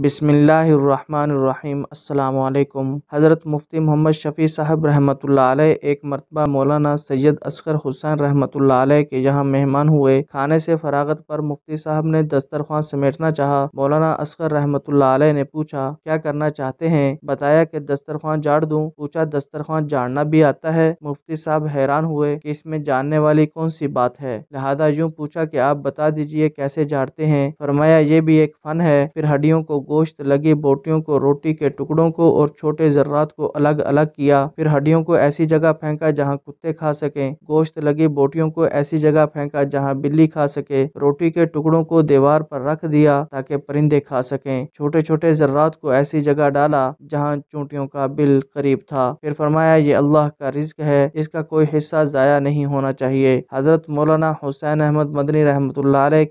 बिसमीम् अल्लाम हज़रत मुफ्ती मोहम्मद शफ़ी साहब रहमत एक मरतबा मौलाना सैयद असगर हुसैन रहमत के यहाँ मेहमान हुए खाने से फरागत पर मुफ्ती साहब ने दस्तरखान समेटना चाहा मौलाना असगर रहमत ने पूछा क्या करना चाहते हैं बताया कि दस्तरखान जाड़ दूँ पूछा दस्तरखान जाड़ना भी आता है मुफ्ती साहब हैरान हुए कि इसमें जानने वाली कौन सी बात है लिहाजा यूँ पूछा कि आप बता दीजिए कैसे जाड़ते हैं फरमाया ये भी एक फ़न है फिर हड्डियों को गोश्त लगी बोटियों को रोटी के टुकड़ों को और छोटे जर्रात को अलग अलग किया फिर हड्डियों को ऐसी जगह फेंका जहाँ कुत्ते खा सके गोश्त लगी बोटियों को ऐसी जगह फेंका जहाँ बिल्ली खा सके रोटी के टुकड़ों को दीवार पर रख दिया ताकि परिंदे खा सकें छोटे छोटे जर्रात को ऐसी जगह डाला जहाँ चूंटियों का बिल करीब था फिर फरमाया ये अल्लाह का रिज्क है इसका कोई हिस्सा ज़ाया नहीं होना चाहिए हजरत मौलाना हुसैन अहमद मदनी रहमत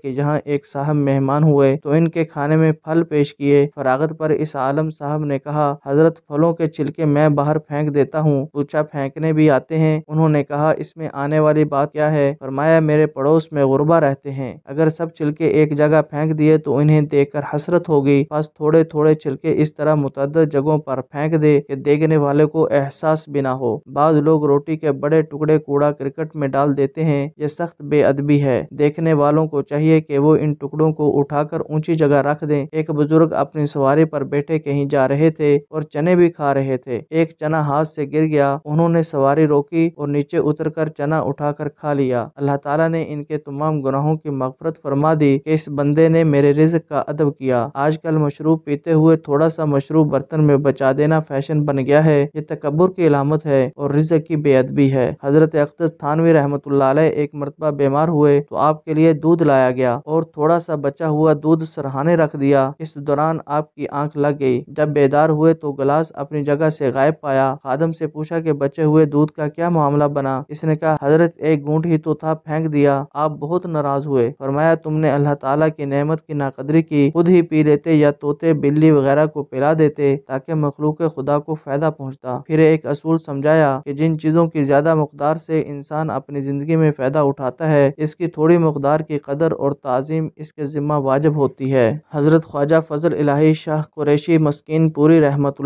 के यहाँ एक साहब मेहमान हुए तो इनके खाने में फल पेश किए फरागत पर इस आलम साहब ने कहा हजरत फलों के छिलके मैं बाहर फेंक देता हूँ पूछा फेंकने भी आते हैं उन्होंने कहा इसमें आने वाली बात क्या है फरमाया मेरे पड़ोस में गुरबा रहते हैं अगर सब छिलके एक जगह फेंक दिए तो इन्हें कर हसरत होगी बस थोड़े थोड़े छिलके इस तरह मुतद जगहों पर फेंक दे के देखने वाले को एहसास भी ना हो बाद लोग रोटी के बड़े टुकड़े कूड़ा क्रिकेट में डाल देते हैं ये सख्त बेअदबी है देखने वालों को चाहिए कि वो इन टुकड़ों को उठाकर ऊंची जगह रख दें एक बुजुर्ग लोग अपनी सवारी पर बैठे कहीं जा रहे थे और चने भी खा रहे थे एक चना हाथ से गिर गया उन्होंने सवारी रोकी और नीचे उतर कर चना उठाकर खा लिया अल्लाह तला ने इनके तमाम गुनाहों की मफफरत फरमा दी कि इस बंदे ने मेरे रिज का अदब किया आजकल मशरूब पीते हुए थोड़ा सा मशरूब बर्तन में बचा देना फैशन बन गया है ये तकबर की अलामत है और रिज की बेअदबी है हजरत अख्तर थानवी रहमत एक मरतबा बीमार हुए तो आपके लिए दूध लाया गया और थोड़ा सा बचा हुआ दूध सरहाने रख दिया इस दौरान दौरान आपकी आंख लग गई जब बेदार हुए तो गिलास अपनी जगह से गायब पाया खादम से पूछा कि बचे हुए दूध का क्या मामला बना इसने कहा हजरत एक घूंट ही तो था फेंक दिया आप बहुत नाराज हुए फरमाया तुमने अल्लाह ताला की नेमत की नाकदरी की खुद ही पी लेते या तोते बिल्ली वगैरह को पिला देते ताकि मखलूक खुदा को फायदा पहुँचता फिर एक असूल समझाया की जिन चीज़ों की ज़्यादा मकदार से इंसान अपनी ज़िंदगी में फ़ायदा उठाता है इसकी थोड़ी मकदार की कदर और तज़ीम इसके ज़िम्मा वाजब होती है हज़रत ख्वाजा फजल फ़ज़ल इलाही शाह कुरैशी मस्किन पूरी रहमत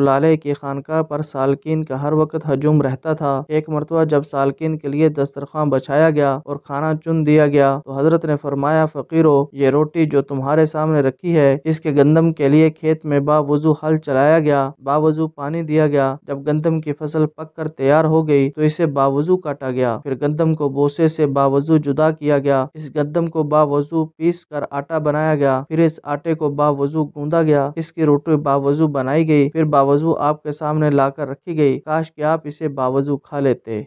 की खानका पर सालकिन का हर वक्त हजूम रहता था एक मरतबा जब सालकिन के लिए दस्तरखान बछाया गया और खाना चुन दिया गया तो हजरत ने फरमाया फ़कीरो ये रोटी जो तुम्हारे सामने रखी है इसके गंदम के लिए खेत में बावजू हल चलाया गया बावजू पानी दिया गया जब गंदम की फसल पक कर तैयार हो गई तो इसे बावजू काटा गया फिर गंदम को बोसे से बावजू जुदा किया गया इस गंदम को बावजू पीस कर आटा बनाया गया फिर इस आटे को बावजू गूंद ऊंधा गया इसकी रोटी बावजू बनाई गई फिर बावजू आपके सामने लाकर रखी गई काश कि आप इसे बावजू खा लेते